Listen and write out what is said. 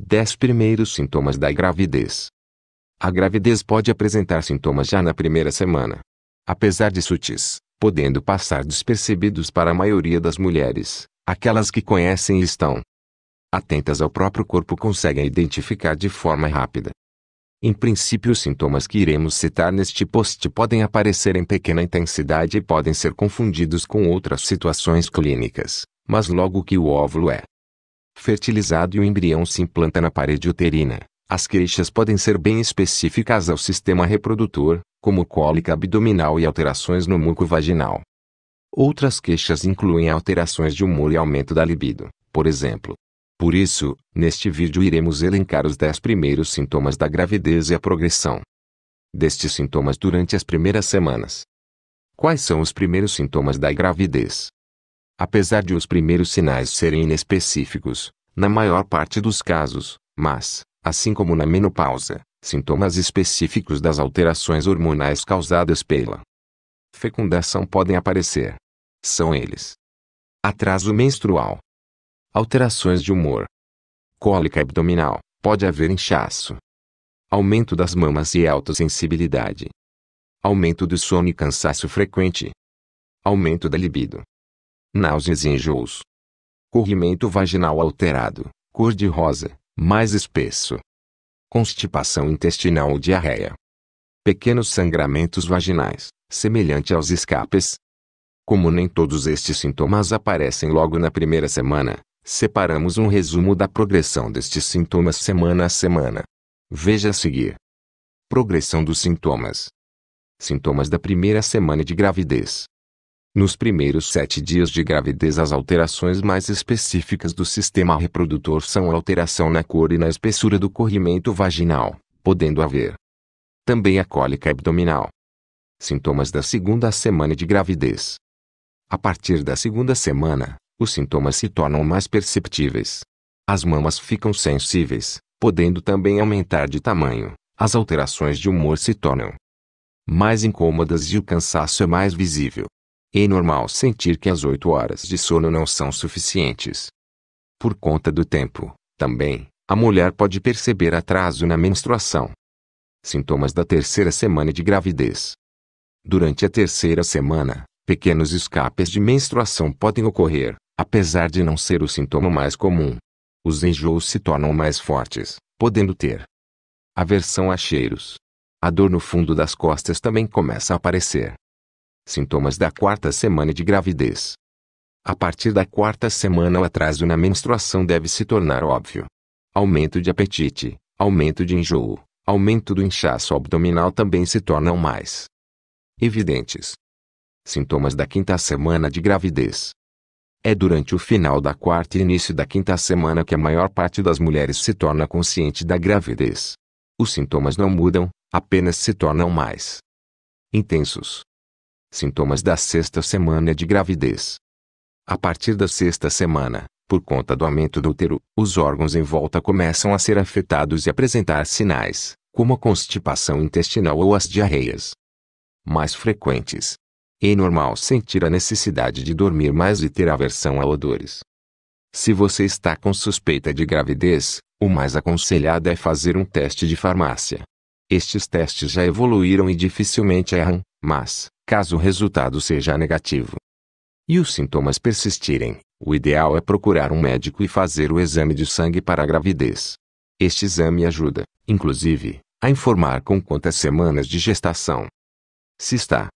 10 primeiros sintomas da gravidez. A gravidez pode apresentar sintomas já na primeira semana. Apesar de sutis, podendo passar despercebidos para a maioria das mulheres, aquelas que conhecem e estão atentas ao próprio corpo conseguem identificar de forma rápida. Em princípio, os sintomas que iremos citar neste post podem aparecer em pequena intensidade e podem ser confundidos com outras situações clínicas, mas logo que o óvulo é fertilizado e o embrião se implanta na parede uterina. As queixas podem ser bem específicas ao sistema reprodutor, como cólica abdominal e alterações no muco vaginal. Outras queixas incluem alterações de humor e aumento da libido, por exemplo. Por isso, neste vídeo iremos elencar os 10 primeiros sintomas da gravidez e a progressão destes sintomas durante as primeiras semanas. Quais são os primeiros sintomas da gravidez? apesar de os primeiros sinais serem inespecíficos, na maior parte dos casos, mas, assim como na menopausa, sintomas específicos das alterações hormonais causadas pela fecundação podem aparecer. São eles: atraso menstrual, alterações de humor, cólica abdominal, pode haver inchaço, aumento das mamas e autossensibilidade, aumento do sono e cansaço frequente, aumento da libido, náuseas e enjoos. Corrimento vaginal alterado, cor de rosa, mais espesso. Constipação intestinal ou diarreia. Pequenos sangramentos vaginais, semelhante aos escapes. Como nem todos estes sintomas aparecem logo na primeira semana, separamos um resumo da progressão destes sintomas semana a semana. Veja a seguir. Progressão dos sintomas. Sintomas da primeira semana de gravidez. Nos primeiros sete dias de gravidez as alterações mais específicas do sistema reprodutor são a alteração na cor e na espessura do corrimento vaginal, podendo haver também a cólica abdominal. Sintomas da segunda semana de gravidez. A partir da segunda semana, os sintomas se tornam mais perceptíveis. As mamas ficam sensíveis, podendo também aumentar de tamanho. As alterações de humor se tornam mais incômodas e o cansaço é mais visível. É normal sentir que as oito horas de sono não são suficientes. Por conta do tempo, também, a mulher pode perceber atraso na menstruação. Sintomas da terceira semana de gravidez. Durante a terceira semana, pequenos escapes de menstruação podem ocorrer, apesar de não ser o sintoma mais comum. Os enjoos se tornam mais fortes, podendo ter aversão a cheiros. A dor no fundo das costas também começa a aparecer. Sintomas da quarta semana de gravidez. A partir da quarta semana, o atraso na menstruação deve se tornar óbvio. Aumento de apetite, aumento de enjoo, aumento do inchaço abdominal também se tornam mais evidentes. Sintomas da quinta semana de gravidez. É durante o final da quarta e início da quinta semana que a maior parte das mulheres se torna consciente da gravidez. Os sintomas não mudam, apenas se tornam mais intensos. Sintomas da sexta semana de gravidez. A partir da sexta semana, por conta do aumento do útero, os órgãos em volta começam a ser afetados e apresentar sinais, como a constipação intestinal ou as diarreias. Mais frequentes. É normal sentir a necessidade de dormir mais e ter aversão a odores. Se você está com suspeita de gravidez, o mais aconselhado é fazer um teste de farmácia. Estes testes já evoluíram e dificilmente erram, mas, caso o resultado seja negativo e os sintomas persistirem, o ideal é procurar um médico e fazer o exame de sangue para a gravidez. Este exame ajuda, inclusive, a informar com quantas semanas de gestação se está,